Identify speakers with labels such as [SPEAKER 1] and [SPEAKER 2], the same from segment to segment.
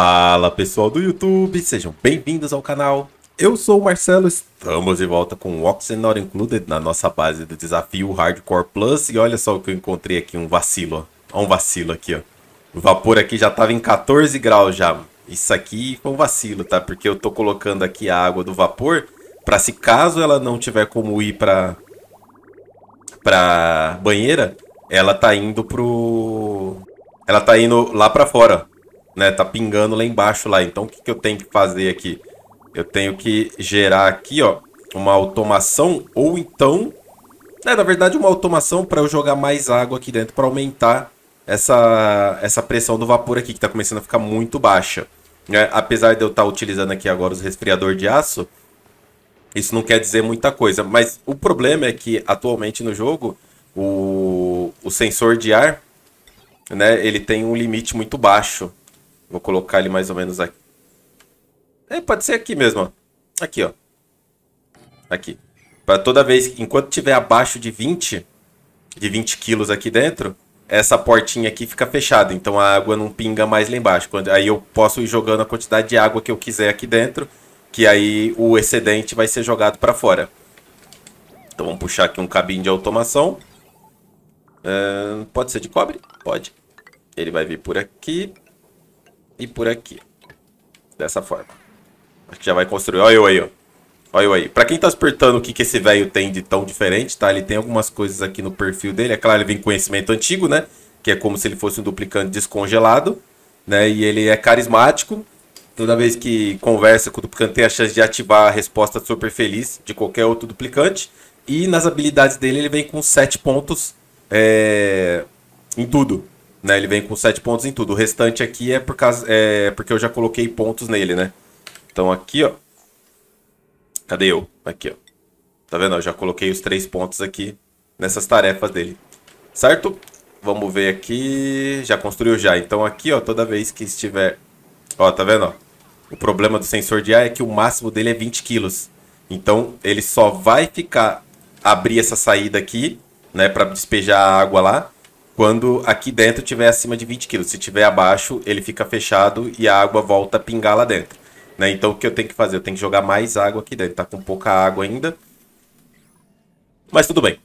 [SPEAKER 1] Fala pessoal do YouTube, sejam bem-vindos ao canal. Eu sou o Marcelo, estamos de volta com o Oxen Not Included na nossa base do desafio Hardcore Plus. E olha só o que eu encontrei aqui, um vacilo. Ó, um vacilo aqui, ó. O vapor aqui já tava em 14 graus já. Isso aqui foi um vacilo, tá? Porque eu tô colocando aqui a água do vapor para se caso ela não tiver como ir para para banheira, ela tá indo pro ela tá indo lá para fora, né? Tá pingando lá embaixo lá. Então o que, que eu tenho que fazer aqui? Eu tenho que gerar aqui, ó, uma automação ou então... É, na verdade, uma automação para eu jogar mais água aqui dentro para aumentar essa, essa pressão do vapor aqui, que está começando a ficar muito baixa. É, apesar de eu estar tá utilizando aqui agora os resfriador de aço, isso não quer dizer muita coisa. Mas o problema é que atualmente no jogo, o, o sensor de ar, né, ele tem um limite muito baixo. Vou colocar ele mais ou menos aqui. É, pode ser aqui mesmo, ó. Aqui, ó. Aqui. Para toda vez, enquanto tiver abaixo de 20, de 20 quilos aqui dentro, essa portinha aqui fica fechada. Então a água não pinga mais lá embaixo. Quando, aí eu posso ir jogando a quantidade de água que eu quiser aqui dentro, que aí o excedente vai ser jogado para fora. Então vamos puxar aqui um cabinho de automação. Uh, pode ser de cobre? Pode. Ele vai vir por aqui e por aqui. Dessa forma. Acho que já vai construir. Olha eu aí, ó. Olha eu aí. Pra quem tá despertando o que, que esse velho tem de tão diferente, tá? Ele tem algumas coisas aqui no perfil dele. É claro, ele vem conhecimento antigo, né? Que é como se ele fosse um duplicante descongelado. Né? E ele é carismático. Toda vez que conversa com o duplicante, tem a chance de ativar a resposta super feliz de qualquer outro duplicante. E nas habilidades dele, ele vem com 7 pontos é... em tudo. Né, ele vem com 7 pontos em tudo. O restante aqui é, por causa, é porque eu já coloquei pontos nele, né? Então aqui, ó. Cadê eu? Aqui, ó. Tá vendo? Eu já coloquei os 3 pontos aqui nessas tarefas dele. Certo? Vamos ver aqui. Já construiu já. Então aqui, ó, toda vez que estiver... Ó, tá vendo? Ó? O problema do sensor de ar é que o máximo dele é 20 quilos. Então ele só vai ficar... Abrir essa saída aqui, né? Pra despejar a água lá quando aqui dentro tiver acima de 20 quilos. Se tiver abaixo, ele fica fechado e a água volta a pingar lá dentro. Né? Então o que eu tenho que fazer? Eu tenho que jogar mais água aqui dentro. Tá com pouca água ainda. Mas tudo bem.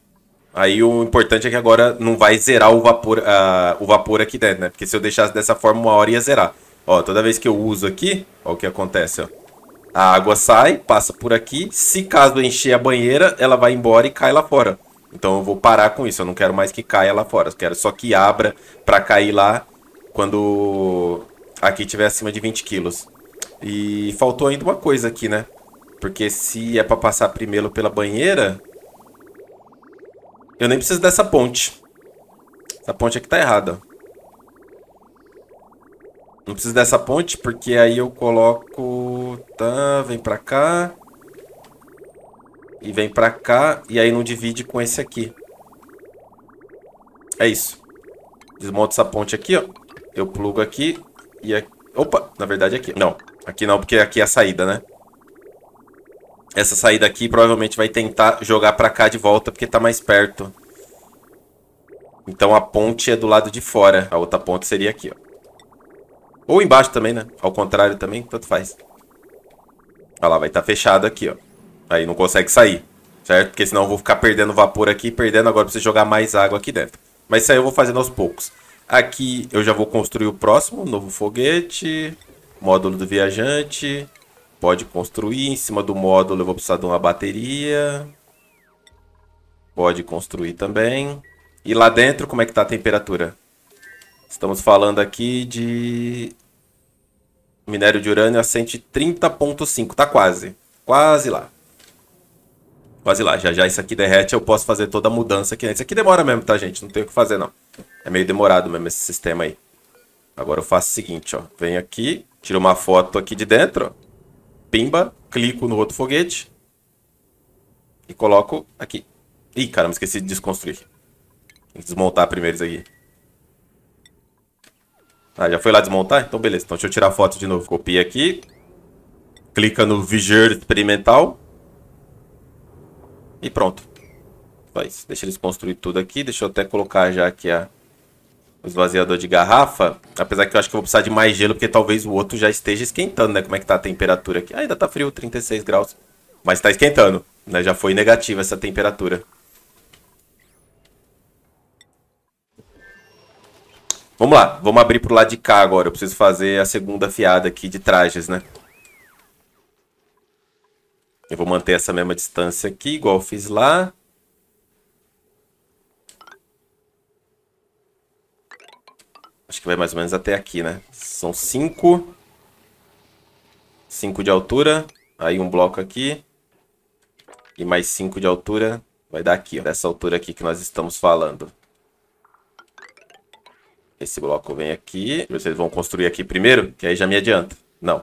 [SPEAKER 1] Aí o importante é que agora não vai zerar o vapor, uh, o vapor aqui dentro, né? Porque se eu deixasse dessa forma, uma hora ia zerar. Ó, toda vez que eu uso aqui, ó o que acontece, ó. A água sai, passa por aqui. Se caso encher a banheira, ela vai embora e cai lá fora. Então eu vou parar com isso. Eu não quero mais que caia lá fora. Eu quero só que abra para cair lá quando aqui tiver acima de 20 quilos. E faltou ainda uma coisa aqui, né? Porque se é para passar primeiro pela banheira, eu nem preciso dessa ponte. Essa ponte aqui tá errada. Não preciso dessa ponte, porque aí eu coloco... Tá, vem pra cá. E vem pra cá e aí não divide com esse aqui. É isso. Desmonto essa ponte aqui, ó. Eu plugo aqui e aqui... Opa, na verdade é aqui. Não, aqui não, porque aqui é a saída, né? Essa saída aqui provavelmente vai tentar jogar pra cá de volta, porque tá mais perto. Então a ponte é do lado de fora. A outra ponte seria aqui, ó. Ou embaixo também, né? Ao contrário também, tanto faz. Olha lá, vai estar tá fechado aqui, ó. Aí não consegue sair, certo? Porque senão eu vou ficar perdendo vapor aqui, perdendo agora preciso jogar mais água aqui dentro. Mas isso aí eu vou fazendo aos poucos. Aqui eu já vou construir o próximo, novo foguete, módulo do viajante, pode construir. Em cima do módulo eu vou precisar de uma bateria, pode construir também. E lá dentro como é que está a temperatura? Estamos falando aqui de minério de urânio a 130.5, tá quase, quase lá. Quase lá, já já isso aqui derrete, eu posso fazer toda a mudança aqui. Isso aqui demora mesmo, tá, gente? Não tem o que fazer, não. É meio demorado mesmo esse sistema aí. Agora eu faço o seguinte, ó. Venho aqui, tiro uma foto aqui de dentro, pimba, clico no outro foguete e coloco aqui. Ih, caramba, esqueci de desconstruir. Tem que desmontar primeiro isso aqui. Ah, já foi lá desmontar? Então beleza. Então deixa eu tirar a foto de novo. Copia aqui. Clica no Vigir Experimental. E pronto. Faz. Deixa eles construir tudo aqui. Deixa eu até colocar já aqui a, o esvaziador de garrafa. Apesar que eu acho que eu vou precisar de mais gelo, porque talvez o outro já esteja esquentando, né? Como é que tá a temperatura aqui? Ah, ainda tá frio, 36 graus. Mas tá esquentando, né? Já foi negativa essa temperatura. Vamos lá, vamos abrir pro lado de cá agora. Eu preciso fazer a segunda fiada aqui de trajes, né? Eu vou manter essa mesma distância aqui, igual eu fiz lá. Acho que vai mais ou menos até aqui, né? São cinco, cinco de altura. Aí um bloco aqui. E mais cinco de altura. Vai dar aqui, ó. Dessa altura aqui que nós estamos falando. Esse bloco vem aqui. Vocês vão construir aqui primeiro, que aí já me adianta. Não.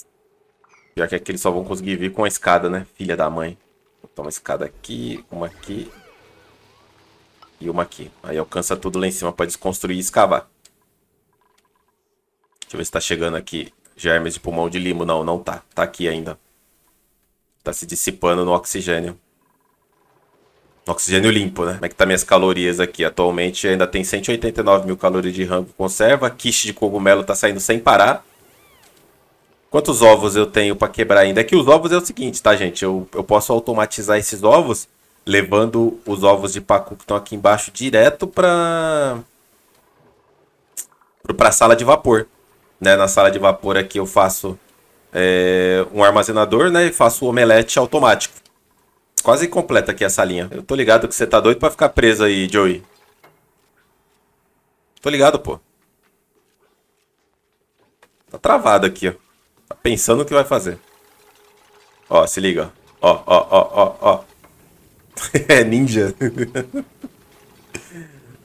[SPEAKER 1] Já que aqui eles só vão conseguir vir com a escada, né? Filha da mãe. Então uma escada aqui, uma aqui. E uma aqui. Aí alcança tudo lá em cima para desconstruir e escavar. Deixa eu ver se tá chegando aqui. Germes é de pulmão de limo. Não, não tá. Tá aqui ainda. Tá se dissipando no oxigênio. No oxigênio limpo, né? Como é que tá minhas calorias aqui? Atualmente ainda tem 189 mil calorias de rango conserva. Quiche de cogumelo tá saindo sem parar. Quantos ovos eu tenho para quebrar ainda? É que os ovos é o seguinte, tá, gente? Eu, eu posso automatizar esses ovos, levando os ovos de pacu que estão aqui embaixo direto para para sala de vapor. Né? Na sala de vapor aqui eu faço é, um armazenador né? e faço o omelete automático. Quase completa aqui essa linha. Eu tô ligado que você tá doido para ficar preso aí, Joey. Tô ligado, pô. Tá travado aqui, ó pensando o que vai fazer. Ó, se liga. Ó, ó, ó, ó, ó. é ninja.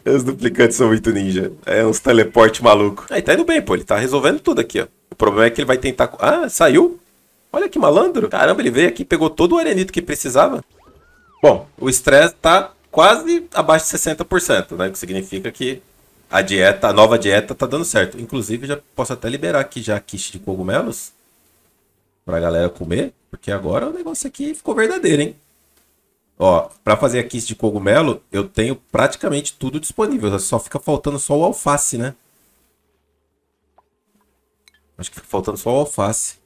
[SPEAKER 1] Os duplicantes são muito ninja. É uns teleporte maluco. Aí ah, tá indo bem, pô. Ele tá resolvendo tudo aqui, ó. O problema é que ele vai tentar... Ah, saiu? Olha que malandro. Caramba, ele veio aqui e pegou todo o arenito que precisava. Bom, o estresse tá quase abaixo de 60%, né? O que significa que a dieta, a nova dieta tá dando certo. Inclusive, já posso até liberar aqui já quiche de cogumelos pra galera comer, porque agora o negócio aqui ficou verdadeiro, hein? Ó, para fazer a quiche de cogumelo, eu tenho praticamente tudo disponível, só fica faltando só o alface, né? Acho que fica faltando só o alface.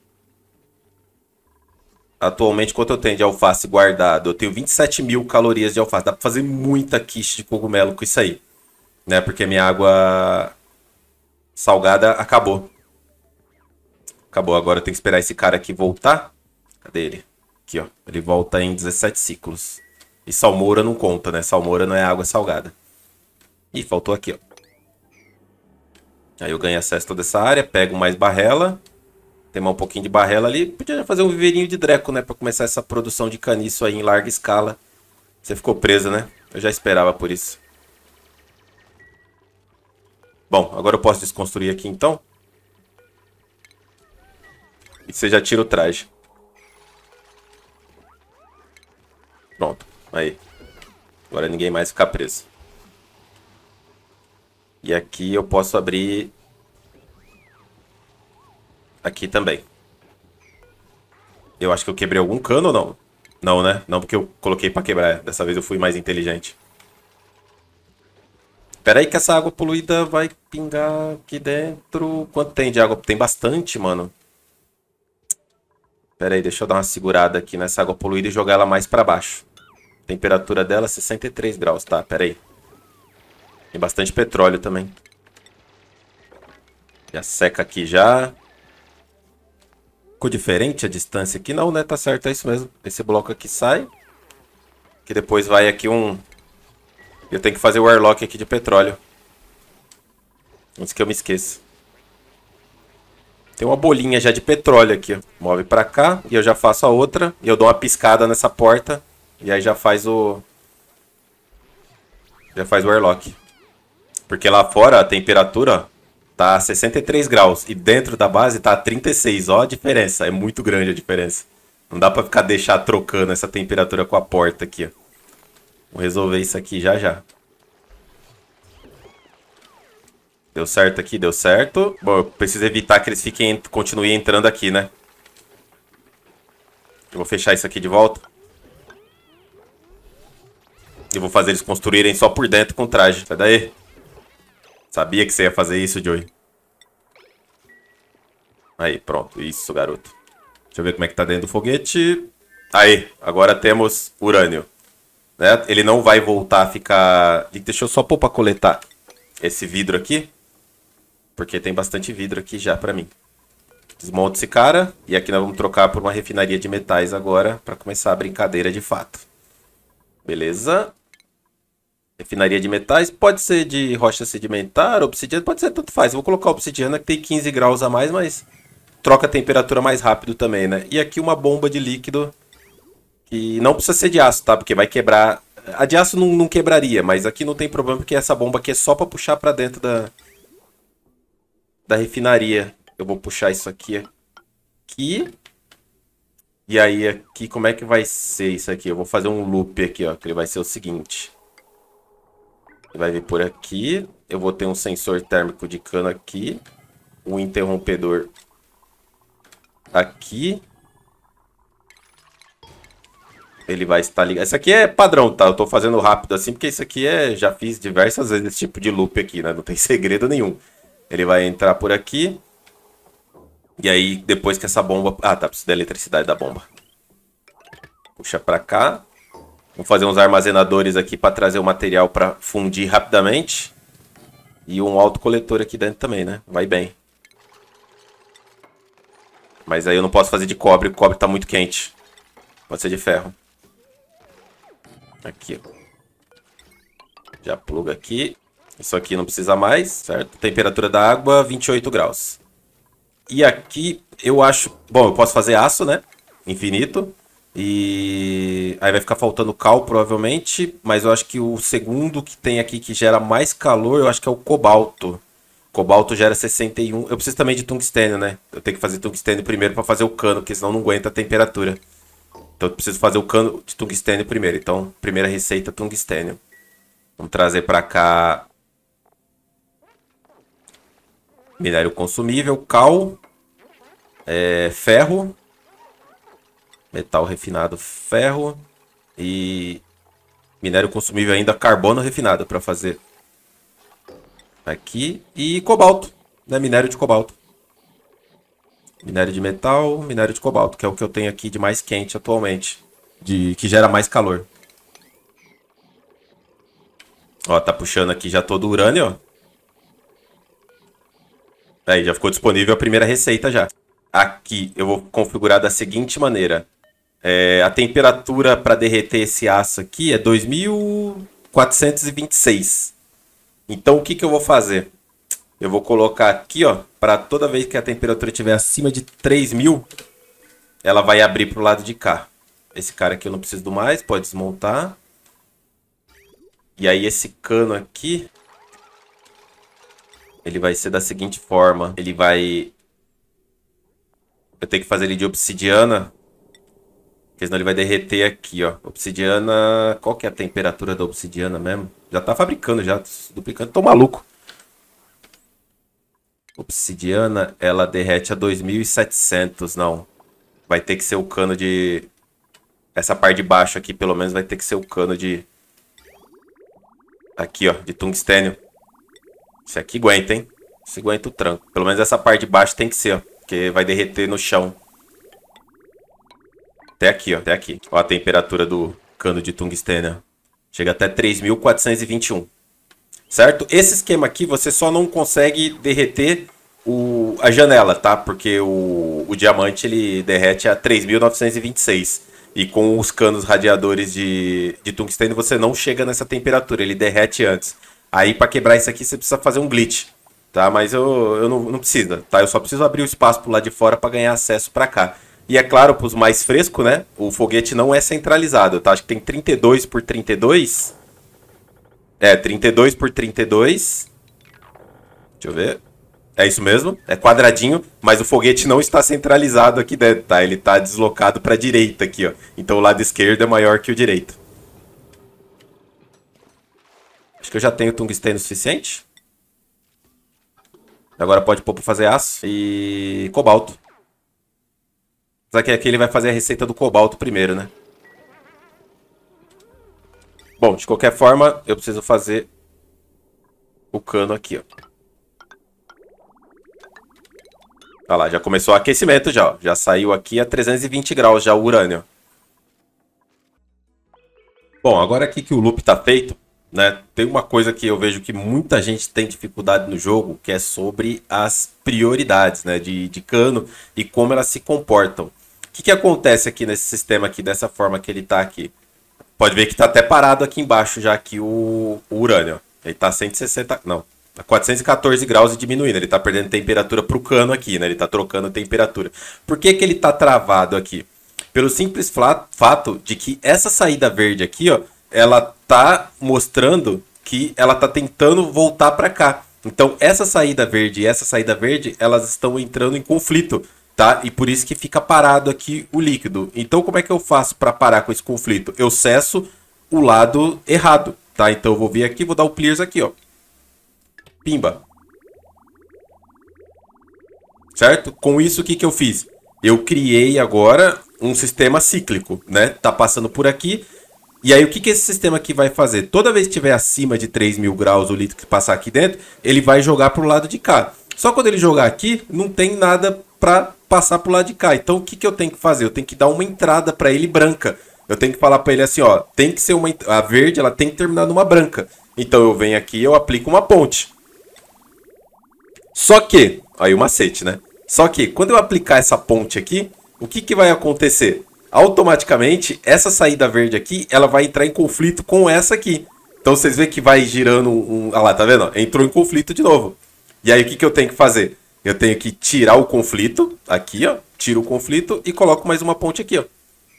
[SPEAKER 1] Atualmente, quanto eu tenho de alface guardado? Eu tenho 27 mil calorias de alface. Dá pra fazer muita quiche de cogumelo com isso aí né? Porque minha água salgada acabou. Acabou, agora tem que esperar esse cara aqui voltar. Cadê ele? Aqui, ó. Ele volta em 17 ciclos. E salmoura não conta, né? Salmoura não é água salgada. Ih, faltou aqui, ó. Aí eu ganho acesso a toda essa área, pego mais barrela. Tem mais um pouquinho de barrela ali. Podia fazer um viveirinho de dreco, né? Pra começar essa produção de caniço aí em larga escala. Você ficou presa, né? Eu já esperava por isso. Bom, agora eu posso desconstruir aqui então. E você já tira o traje. Pronto, aí. Agora ninguém mais fica preso. E aqui eu posso abrir... Aqui também. Eu acho que eu quebrei algum cano ou não? Não, né? Não, porque eu coloquei pra quebrar. Dessa vez eu fui mais inteligente. Pera aí que essa água poluída vai pingar aqui dentro. Quanto tem de água? Tem bastante, mano. Pera aí, deixa eu dar uma segurada aqui nessa água poluída e jogar ela mais pra baixo. Temperatura dela 63 graus, tá? Pera aí. Tem bastante petróleo também. Já seca aqui já. Ficou diferente a distância aqui? Não, né? Tá certo, é isso mesmo. Esse bloco aqui sai. Que depois vai aqui um, e eu tenho que fazer o airlock aqui de petróleo. Antes que eu me esqueça. Tem uma bolinha já de petróleo aqui. Move pra cá e eu já faço a outra. E eu dou uma piscada nessa porta. E aí já faz o... Já faz o airlock. Porque lá fora a temperatura tá a 63 graus. E dentro da base tá a 36. Ó a diferença. É muito grande a diferença. Não dá pra ficar deixar trocando essa temperatura com a porta aqui, ó. Vou resolver isso aqui já já. Deu certo aqui, deu certo. Bom, eu preciso evitar que eles fiquem, continuem entrando aqui, né? Eu vou fechar isso aqui de volta. E vou fazer eles construírem só por dentro com traje. Sai daí. Sabia que você ia fazer isso, Joey. Aí, pronto. Isso, garoto. Deixa eu ver como é que tá dentro do foguete. Aí, agora temos urânio. Né? Ele não vai voltar a ficar... Deixa eu só pôr para coletar esse vidro aqui. Porque tem bastante vidro aqui já para mim. Desmonta esse cara. E aqui nós vamos trocar por uma refinaria de metais agora. para começar a brincadeira de fato. Beleza. Refinaria de metais. Pode ser de rocha sedimentar, obsidiana. Pode ser, tanto faz. Eu vou colocar obsidiana que tem 15 graus a mais, mas... Troca a temperatura mais rápido também, né? E aqui uma bomba de líquido e não precisa ser de aço, tá? Porque vai quebrar. A de aço não, não quebraria, mas aqui não tem problema porque essa bomba aqui é só pra puxar pra dentro da... Da refinaria. Eu vou puxar isso aqui. Aqui. E aí aqui, como é que vai ser isso aqui? Eu vou fazer um loop aqui, ó. Que ele vai ser o seguinte. vai vir por aqui. Eu vou ter um sensor térmico de cano aqui. Um interrompedor aqui ele vai estar ligado. Isso aqui é padrão, tá? Eu tô fazendo rápido assim, porque isso aqui é. Já fiz diversas vezes esse tipo de loop aqui, né? Não tem segredo nenhum. Ele vai entrar por aqui. E aí, depois que essa bomba... Ah, tá. Preciso da eletricidade da bomba. Puxa pra cá. Vou fazer uns armazenadores aqui para trazer o material para fundir rapidamente. E um autocoletor aqui dentro também, né? Vai bem. Mas aí eu não posso fazer de cobre. O cobre tá muito quente. Pode ser de ferro. Tá aqui, ó. Já pluga aqui. Isso aqui não precisa mais, certo? Temperatura da água, 28 graus. E aqui eu acho... Bom, eu posso fazer aço, né? Infinito. E aí vai ficar faltando cal, provavelmente. Mas eu acho que o segundo que tem aqui que gera mais calor, eu acho que é o cobalto. Cobalto gera 61. Eu preciso também de tungstênio, né? Eu tenho que fazer tungstênio primeiro para fazer o cano, porque senão não aguenta a temperatura. Então eu preciso fazer o cano de tungstênio primeiro. Então, primeira receita, tungstênio. Vamos trazer para cá... Minério consumível, cal, é, ferro, metal refinado, ferro e minério consumível ainda, carbono refinado para fazer aqui e cobalto, né? minério de cobalto. Minério de metal, minério de cobalto, que é o que eu tenho aqui de mais quente atualmente. De, que gera mais calor. Ó, tá puxando aqui já todo o urânio, ó. Aí, já ficou disponível a primeira receita já. Aqui eu vou configurar da seguinte maneira. É, a temperatura para derreter esse aço aqui é 2426. Então o que, que eu vou fazer? Eu vou colocar aqui, ó, para toda vez que a temperatura estiver acima de 3000, ela vai abrir pro lado de cá. Esse cara aqui eu não preciso do mais, pode desmontar. E aí esse cano aqui, ele vai ser da seguinte forma. Ele vai... Eu tenho que fazer ele de obsidiana, porque senão ele vai derreter aqui, ó. Obsidiana... Qual que é a temperatura da obsidiana mesmo? Já tá fabricando, já, duplicando. Tô maluco. Obsidiana, ela derrete a 2700, não. Vai ter que ser o cano de... Essa parte de baixo aqui, pelo menos, vai ter que ser o cano de... Aqui, ó, de tungstênio. Isso aqui aguenta, hein? Isso aguenta o tranco. Pelo menos essa parte de baixo tem que ser, ó. Porque vai derreter no chão. Até aqui, ó. Até aqui. Ó a temperatura do cano de tungstênio. Chega até 3.421 certo? Esse esquema aqui você só não consegue derreter o, a janela, tá? Porque o, o diamante ele derrete a 3.926. E com os canos radiadores de, de tungstênio você não chega nessa temperatura, ele derrete antes. Aí para quebrar isso aqui você precisa fazer um glitch, tá? Mas eu, eu não, não precisa, tá? Eu só preciso abrir o espaço pro lado de fora para ganhar acesso para cá. E é claro, para os mais frescos, né? O foguete não é centralizado, tá? Acho que tem 32 por 32 é, 32 por 32. Deixa eu ver. É isso mesmo, é quadradinho, mas o foguete não está centralizado aqui dentro, tá? Ele está deslocado para a direita aqui, ó. Então o lado esquerdo é maior que o direito. Acho que eu já tenho tungstênio suficiente. Agora pode pôr para fazer aço e cobalto. Só que aqui ele vai fazer a receita do cobalto primeiro, né? Bom, de qualquer forma, eu preciso fazer o cano aqui, ó. Olha tá lá, já começou o aquecimento já, ó. Já saiu aqui a 320 graus já o urânio. Bom, agora aqui que o loop tá feito, né? Tem uma coisa que eu vejo que muita gente tem dificuldade no jogo, que é sobre as prioridades, né? De, de cano e como elas se comportam. O que, que acontece aqui nesse sistema aqui, dessa forma que ele tá aqui? Pode ver que está até parado aqui embaixo já aqui o, o urânio. Ele está 160, não, 414 tá graus e diminuindo. Ele está perdendo temperatura para o cano aqui, né? Ele está trocando temperatura. Por que, que ele está travado aqui? Pelo simples fato de que essa saída verde aqui, ó, ela tá mostrando que ela tá tentando voltar para cá. Então, essa saída verde e essa saída verde, elas estão entrando em conflito tá? E por isso que fica parado aqui o líquido. Então, como é que eu faço para parar com esse conflito? Eu cesso o lado errado, tá? Então, eu vou vir aqui, vou dar o clears aqui, ó. Pimba. Certo? Com isso, o que, que eu fiz? Eu criei agora um sistema cíclico, né? Tá passando por aqui. E aí, o que, que esse sistema aqui vai fazer? Toda vez que estiver acima de 3 mil graus o líquido que passar aqui dentro, ele vai jogar para o lado de cá. Só quando ele jogar aqui, não tem nada para passar pro lado de cá. Então o que, que eu tenho que fazer? Eu tenho que dar uma entrada para ele branca. Eu tenho que falar para ele assim, ó, tem que ser uma a verde, ela tem que terminar numa branca. Então eu venho aqui eu aplico uma ponte. Só que, aí o macete, né? Só que quando eu aplicar essa ponte aqui, o que, que vai acontecer? Automaticamente, essa saída verde aqui, ela vai entrar em conflito com essa aqui. Então vocês veem que vai girando um... Ah lá, tá vendo? Entrou em conflito de novo. E aí o que, que eu tenho que fazer? Eu tenho que tirar o conflito aqui, ó. Tiro o conflito e coloco mais uma ponte aqui, ó.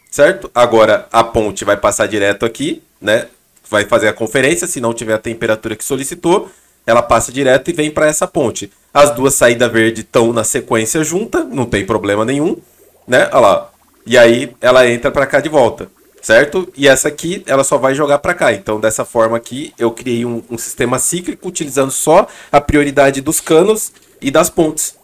[SPEAKER 1] Certo? Agora a ponte vai passar direto aqui, né? Vai fazer a conferência, se não tiver a temperatura que solicitou, ela passa direto e vem para essa ponte. As duas saídas verdes estão na sequência junta, não tem problema nenhum, né? Olha lá. E aí ela entra para cá de volta, certo? E essa aqui, ela só vai jogar para cá. Então, dessa forma aqui, eu criei um, um sistema cíclico utilizando só a prioridade dos canos e das pontes.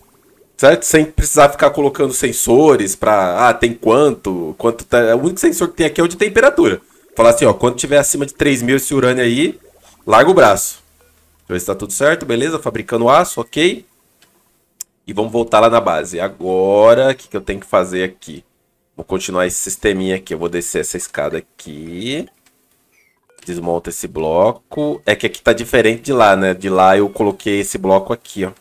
[SPEAKER 1] Certo? Sem precisar ficar colocando sensores para ah, tem quanto, quanto tá... O único sensor que tem aqui é o de temperatura. Falar assim, ó, quando tiver acima de 3 mil esse urânio aí, larga o braço. Deixa eu ver se tá tudo certo, beleza? Fabricando aço, ok. E vamos voltar lá na base. Agora, o que, que eu tenho que fazer aqui? Vou continuar esse sisteminha aqui. Eu vou descer essa escada aqui. Desmonta esse bloco. É que aqui tá diferente de lá, né? De lá eu coloquei esse bloco aqui, ó.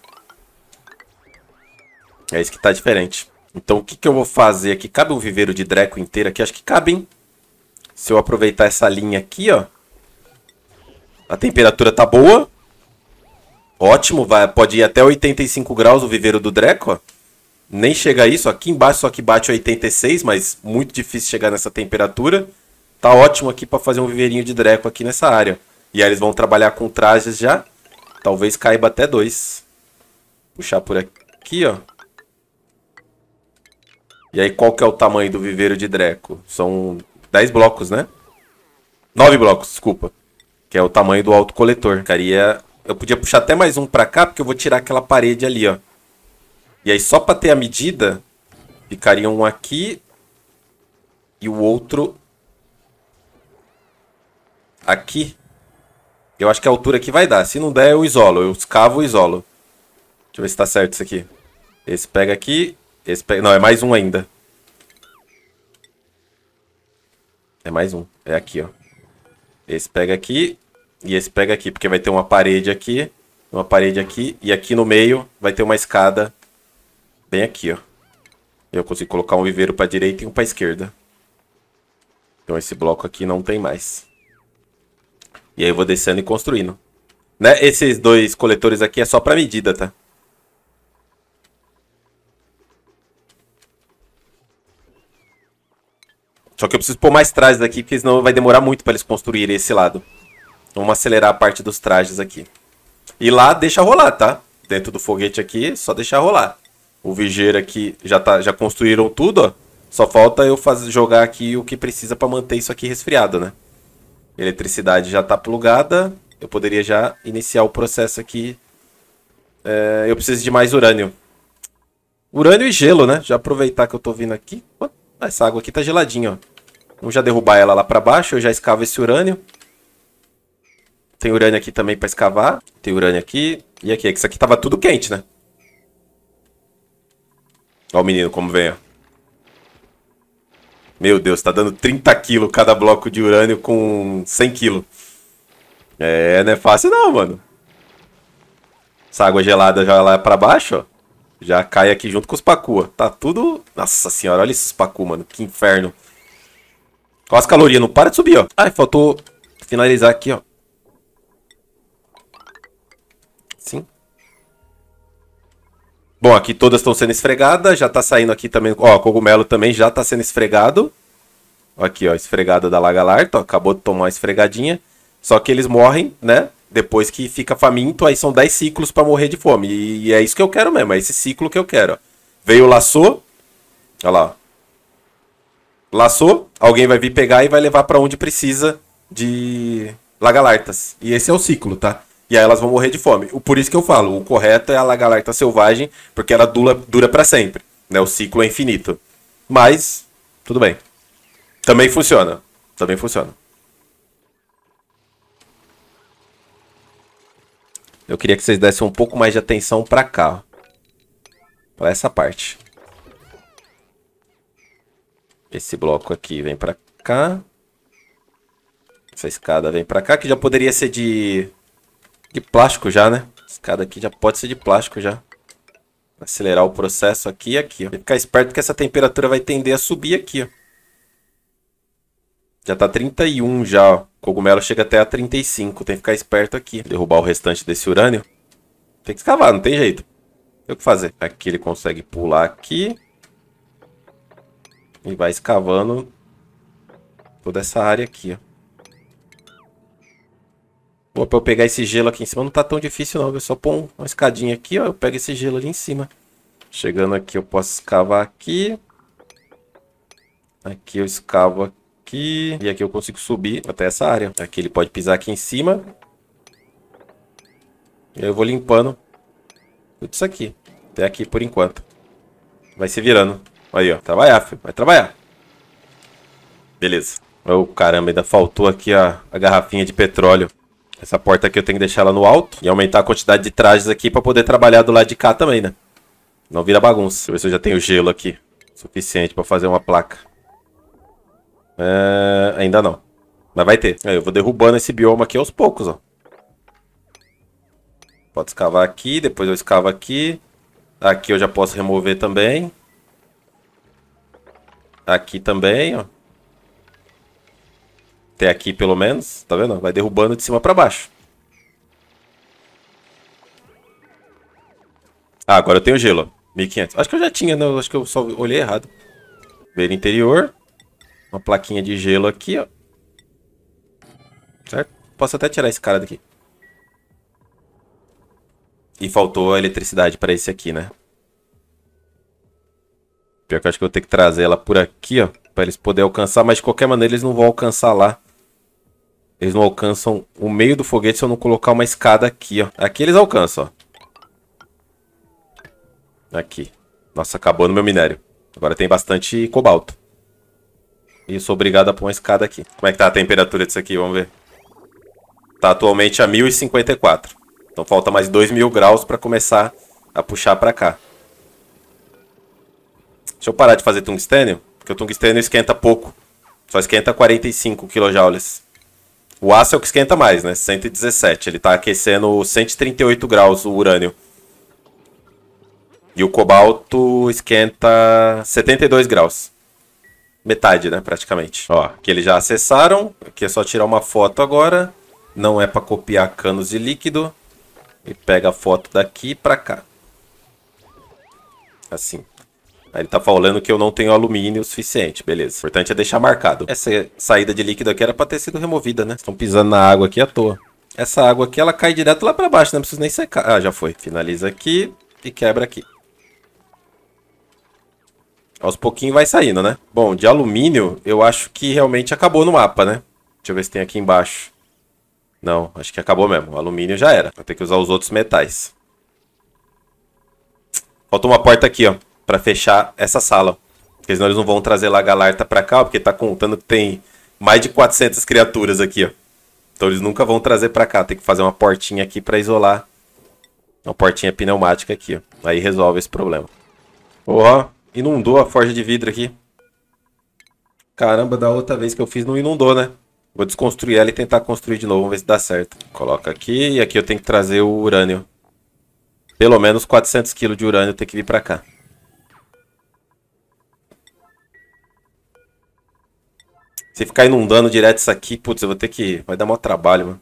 [SPEAKER 1] É isso que tá diferente. Então o que, que eu vou fazer aqui? Cabe um viveiro de Dreco inteiro aqui? Acho que cabe, hein? Se eu aproveitar essa linha aqui, ó. A temperatura tá boa. Ótimo, vai, pode ir até 85 graus o viveiro do Dreco, ó. Nem chega a isso, aqui embaixo só que bate 86, mas muito difícil chegar nessa temperatura. Tá ótimo aqui para fazer um viveirinho de Dreco aqui nessa área. E aí eles vão trabalhar com trajes já. Talvez caiba até dois. Puxar por aqui, ó. E aí, qual que é o tamanho do viveiro de Dreco? São 10 blocos, né? 9 blocos, desculpa. Que é o tamanho do autocoletor. Ficaria... Eu podia puxar até mais um pra cá, porque eu vou tirar aquela parede ali, ó. E aí, só pra ter a medida, ficaria um aqui e o outro aqui. Eu acho que a altura aqui vai dar. Se não der, eu isolo. Eu escavo e isolo. Deixa eu ver se tá certo isso aqui. Esse pega aqui. Esse, não, é mais um ainda. É mais um. É aqui, ó. Esse pega aqui e esse pega aqui, porque vai ter uma parede aqui, uma parede aqui e aqui no meio vai ter uma escada bem aqui, ó. Eu consigo colocar um viveiro para direita e um para esquerda. Então esse bloco aqui não tem mais. E aí eu vou descendo e construindo. Né? Esses dois coletores aqui é só para medida, tá? Só que eu preciso pôr mais trajes aqui, porque senão vai demorar muito para eles construírem esse lado. Então, vamos acelerar a parte dos trajes aqui. E lá deixa rolar, tá? Dentro do foguete aqui, só deixar rolar. O vigeiro aqui já, tá, já construíram tudo, ó. Só falta eu fazer, jogar aqui o que precisa para manter isso aqui resfriado, né? Eletricidade já tá plugada. Eu poderia já iniciar o processo aqui. É, eu preciso de mais urânio. Urânio e gelo, né? Já aproveitar que eu tô vindo aqui. What? Essa água aqui tá geladinha, ó. Vamos já derrubar ela lá pra baixo. Eu já escavo esse urânio. Tem urânio aqui também pra escavar. Tem urânio aqui. E aqui. É isso aqui tava tudo quente, né? Ó o menino como vem, ó. Meu Deus, tá dando 30 quilos cada bloco de urânio com 100 quilos. É, não é fácil não, mano. Essa água gelada já lá pra baixo, ó. Já cai aqui junto com os Pakua. Tá tudo. Nossa senhora, olha esses Pacu, mano. Que inferno. Olha as calorias, não para de subir, ó. Ai, faltou finalizar aqui, ó. Sim. Bom, aqui todas estão sendo esfregadas. Já tá saindo aqui também. Ó, cogumelo também já tá sendo esfregado. Aqui, ó, esfregada da laga Ó, acabou de tomar uma esfregadinha. Só que eles morrem, né? Depois que fica faminto, aí são 10 ciclos para morrer de fome. E, e, é isso que eu quero mesmo, é esse ciclo que eu quero. Veio, laçou. Olha lá. Laçou, alguém vai vir pegar e vai levar para onde precisa de lagalartas. E esse é o ciclo, tá? E aí elas vão morrer de fome. Por isso que eu falo, o correto é a lagalarta selvagem, porque ela dura, dura para sempre. Né? O ciclo é infinito. Mas, tudo bem. Também funciona. Também funciona. Eu queria que vocês dessem um pouco mais de atenção pra cá. Pra essa parte. Esse bloco aqui vem pra cá. Essa escada vem pra cá, que já poderia ser de... De plástico já, né? Escada aqui já pode ser de plástico já. Acelerar o processo aqui e aqui, ó. que ficar esperto que essa temperatura vai tender a subir aqui, ó. Já tá 31 já. O cogumelo chega até a 35. Tem que ficar esperto aqui. Derrubar o restante desse urânio. Tem que escavar, não tem jeito. Tem o que fazer. Aqui ele consegue pular aqui. E vai escavando toda essa área aqui, ó. Boa, pra eu pegar esse gelo aqui em cima não tá tão difícil não, viu? Só pôr uma escadinha aqui, ó, eu pego esse gelo ali em cima. Chegando aqui eu posso escavar aqui. Aqui eu escavo aqui aqui. E aqui eu consigo subir até essa área. Aqui ele pode pisar aqui em cima. E eu vou limpando tudo isso aqui. Até aqui por enquanto. Vai se virando. Aí, ó. Trabalhar, filho. Vai trabalhar. Beleza. Oh, caramba, ainda faltou aqui a, a garrafinha de petróleo. Essa porta aqui eu tenho que deixar ela no alto e aumentar a quantidade de trajes aqui para poder trabalhar do lado de cá também, né? Não vira bagunça. Deixa eu ver se eu já tenho gelo aqui. Suficiente para fazer uma placa. É, ainda não. Mas vai ter. É, eu vou derrubando esse bioma aqui aos poucos, ó. Pode escavar aqui, depois eu escavo aqui. Aqui eu já posso remover também. Aqui também, ó. Até aqui pelo menos, tá vendo? Vai derrubando de cima pra baixo. Ah, agora eu tenho gelo, 1500. Acho que eu já tinha, não. Né? Acho que eu só olhei errado. Ver interior uma plaquinha de gelo aqui, ó. Certo? Posso até tirar esse cara daqui. E faltou a eletricidade para esse aqui, né? Pior que eu acho que eu vou ter que trazer ela por aqui, ó. Pra eles poderem alcançar. Mas de qualquer maneira eles não vão alcançar lá. Eles não alcançam o meio do foguete se eu não colocar uma escada aqui, ó. Aqui eles alcançam, ó. Aqui. Nossa, acabou no meu minério. Agora tem bastante cobalto. E sou obrigado a pôr uma escada aqui. Como é que tá a temperatura disso aqui? Vamos ver. Tá atualmente a 1054. Então falta mais 2000 graus para começar a puxar para cá. Deixa eu parar de fazer tungstênio, porque o tungstênio esquenta pouco. Só esquenta 45 kJ. O aço é o que esquenta mais, né? 117. Ele tá aquecendo 138 graus o urânio. E o cobalto esquenta 72 graus metade, né, praticamente. Ó, que eles já acessaram, aqui é só tirar uma foto agora. Não é para copiar canos de líquido. E pega a foto daqui para cá. Assim. Aí ele tá falando que eu não tenho alumínio o suficiente, beleza. O importante é deixar marcado. Essa saída de líquido aqui era para ter sido removida, né? Estão pisando na água aqui à toa. Essa água aqui, ela cai direto lá para baixo, né? não precisa nem secar. Ah, já foi. Finaliza aqui e quebra aqui. Aos pouquinhos vai saindo, né? Bom, de alumínio, eu acho que realmente acabou no mapa, né? Deixa eu ver se tem aqui embaixo. Não, acho que acabou mesmo. O alumínio já era. Vai ter que usar os outros metais. Falta uma porta aqui, ó. Pra fechar essa sala. Porque senão eles não vão trazer lá a Galarta pra cá, porque tá contando que tem mais de 400 criaturas aqui, ó. Então eles nunca vão trazer pra cá. Tem que fazer uma portinha aqui pra isolar. Uma portinha pneumática aqui, ó. Aí resolve esse problema. Ó, Inundou a forja de vidro aqui. Caramba, da outra vez que eu fiz não inundou, né? Vou desconstruir ela e tentar construir de novo, vamos ver se dá certo. Coloca aqui e aqui eu tenho que trazer o urânio. Pelo menos 400 kg de urânio tem que vir pra cá. Se ficar inundando direto isso aqui, putz, eu vou ter que... Vai dar maior trabalho, mano.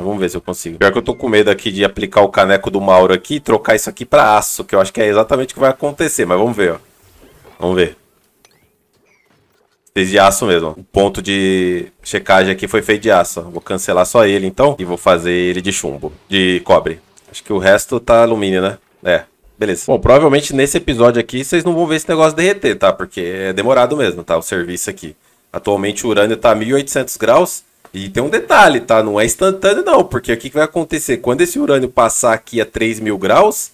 [SPEAKER 1] Vamos ver se eu consigo. Pior que eu tô com medo aqui de aplicar o caneco do Mauro aqui e trocar isso aqui pra aço, que eu acho que é exatamente o que vai acontecer, mas vamos ver, ó. Vamos ver. Fez de aço mesmo. O ponto de checagem aqui foi feito de aço. Vou cancelar só ele, então, e vou fazer ele de chumbo, de cobre. Acho que o resto tá alumínio, né? É, beleza. Bom, provavelmente nesse episódio aqui vocês não vão ver esse negócio derreter, tá? Porque é demorado mesmo, tá? O serviço aqui. Atualmente o urânio tá a 1800 graus e tem um detalhe, tá? Não é instantâneo, não, porque o que vai acontecer? Quando esse urânio passar aqui a 3 mil graus,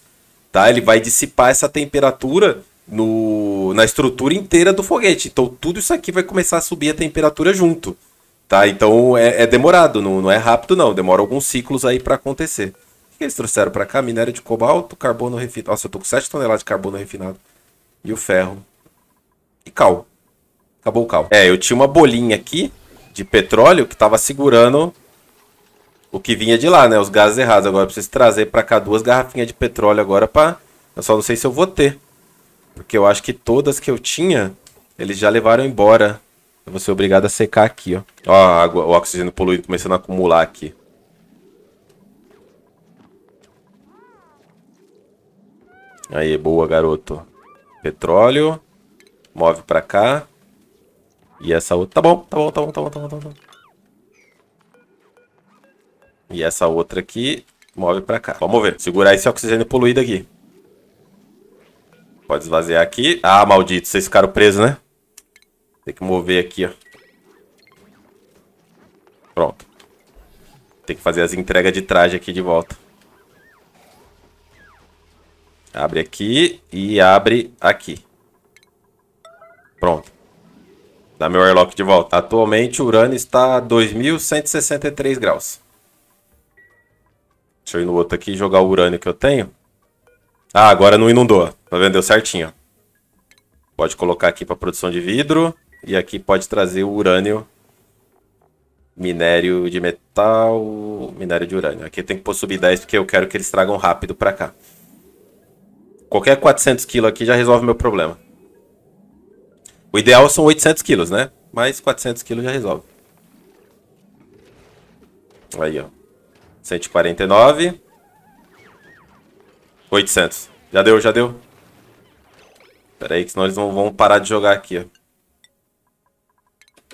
[SPEAKER 1] tá? Ele vai dissipar essa temperatura no, na estrutura inteira do foguete. Então tudo isso aqui vai começar a subir a temperatura junto, tá? Então é, é demorado, não, não é rápido, não. Demora alguns ciclos aí para acontecer. O que eles trouxeram para cá? Minério de cobalto, carbono refinado. Nossa, eu tô com 7 toneladas de carbono refinado. E o ferro. E cal. Acabou o cal. É, eu tinha uma bolinha aqui de petróleo que estava segurando o que vinha de lá, né? Os gases errados. Agora eu preciso trazer para cá duas garrafinhas de petróleo agora para... Eu só não sei se eu vou ter. Porque eu acho que todas que eu tinha, eles já levaram embora. Eu vou ser obrigado a secar aqui, ó. Ó, a água, o oxigênio poluído começando a acumular aqui. Aí, boa, garoto. Petróleo. Move pra cá. E essa outra... Tá, tá bom, tá bom, tá bom, tá bom, tá bom, tá bom. E essa outra aqui move pra cá. Vamos ver. Segurar esse oxigênio poluído aqui. Pode esvaziar aqui. Ah, maldito, vocês ficaram presos, né? Tem que mover aqui, ó. Pronto. Tem que fazer as entregas de traje aqui de volta. Abre aqui e abre aqui. Pronto. Dá meu airlock de volta. Atualmente Urano está a 2163 graus. Deixa eu ir no outro aqui e jogar o urânio que eu tenho. Ah, agora não inundou. Tá vendo? Deu certinho. Pode colocar aqui para produção de vidro. E aqui pode trazer o urânio. Minério de metal. Minério de urânio. Aqui tem que pôr subir 10 porque eu quero que eles tragam rápido para cá. Qualquer 400 kg aqui já resolve meu problema. O ideal são 800 quilos, né? Mas 400 quilos já resolve. Aí, ó. 149. 800. Já deu, já deu. Pera aí, que senão eles não vão parar de jogar aqui, ó.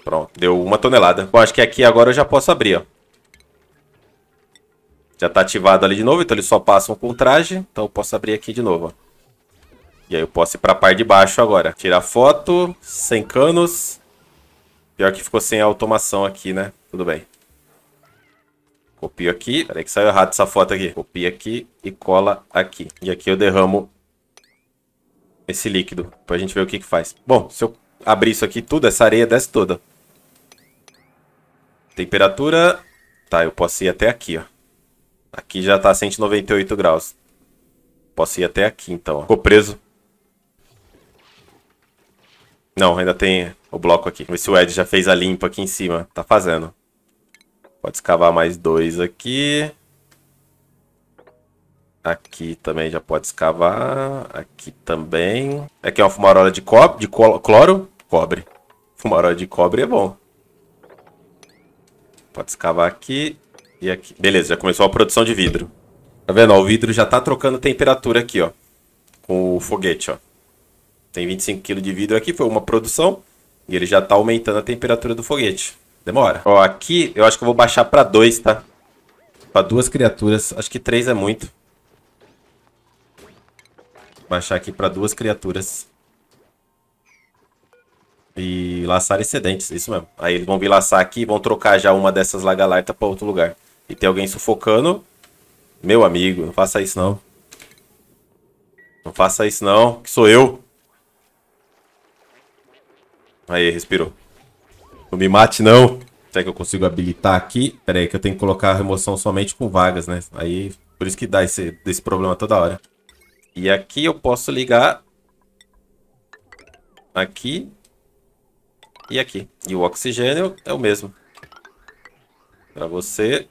[SPEAKER 1] Pronto, deu uma tonelada. Bom, acho que aqui agora eu já posso abrir, ó. Já tá ativado ali de novo, então eles só passam com o traje. Então eu posso abrir aqui de novo, ó. E aí eu posso ir para a parte de baixo agora. Tirar foto, sem canos. Pior que ficou sem automação aqui, né? Tudo bem. Copio aqui. Peraí que saiu errado essa foto aqui. Copio aqui e cola aqui. E aqui eu derramo esse líquido pra gente ver o que que faz. Bom, se eu abrir isso aqui tudo, essa areia desce toda. Temperatura... Tá, eu posso ir até aqui, ó. Aqui já tá 198 graus. Posso ir até aqui, então. Ó. Ficou preso. Não, ainda tem o bloco aqui. Vamos ver se o Ed já fez a limpa aqui em cima. Tá fazendo. Pode escavar mais dois aqui. Aqui também já pode escavar. Aqui também. Aqui é uma fumarola de, cobre, de cloro. Cobre. Fumarola de cobre é bom. Pode escavar aqui e aqui. Beleza, já começou a produção de vidro. Tá vendo? o vidro já tá trocando temperatura aqui, ó. Com o foguete, ó. Tem 25 kg de vidro aqui, foi uma produção. E ele já tá aumentando a temperatura do foguete. Demora. Ó, aqui eu acho que eu vou baixar pra dois, tá? Pra duas criaturas. Acho que três é muito. Baixar aqui pra duas criaturas. E laçar excedentes, isso mesmo. Aí eles vão vir laçar aqui e vão trocar já uma dessas lagalarta pra outro lugar. E tem alguém sufocando. Meu amigo, não faça isso não. Não faça isso não, que sou eu. Aí, respirou. Não me mate, não. Será que eu consigo habilitar aqui? Pera aí, que eu tenho que colocar a remoção somente com vagas, né? Aí, por isso que dá esse, esse problema toda hora. E aqui eu posso ligar... Aqui. E aqui. E o oxigênio é o mesmo. Pra você.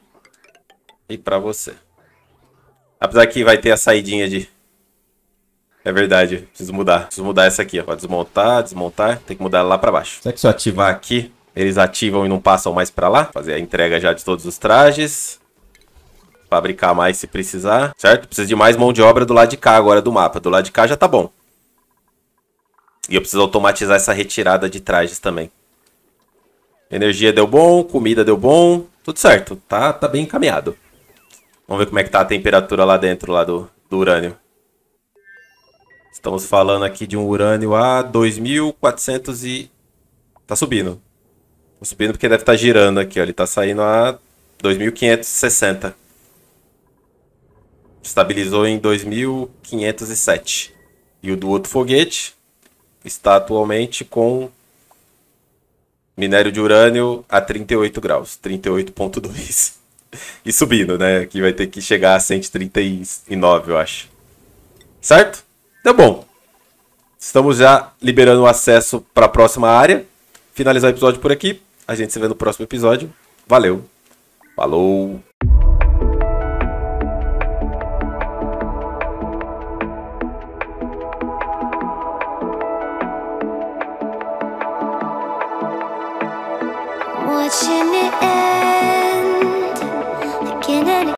[SPEAKER 1] E pra você. Apesar que vai ter a saidinha de é verdade, preciso mudar. Preciso mudar essa aqui, ó. Desmontar, desmontar. Tem que mudar ela lá pra baixo. Será que se eu ativar aqui, eles ativam e não passam mais pra lá? Fazer a entrega já de todos os trajes. Fabricar mais se precisar, certo? Preciso de mais mão de obra do lado de cá agora do mapa. Do lado de cá já tá bom. E eu preciso automatizar essa retirada de trajes também. Energia deu bom, comida deu bom. Tudo certo, tá, tá bem encaminhado. Vamos ver como é que tá a temperatura lá dentro lá do, do urânio. Estamos falando aqui de um urânio a 2.400 e... Tá subindo. Tô tá subindo porque deve estar tá girando aqui, ó. Ele tá saindo a 2.560. Estabilizou em 2.507. E o do outro foguete está atualmente com minério de urânio a 38 graus, 38.2. e subindo, né? Que vai ter que chegar a 139, eu acho. Certo? tá bom. Estamos já liberando o acesso para a próxima área. Finalizar o episódio por aqui. A gente se vê no próximo episódio. Valeu. Falou.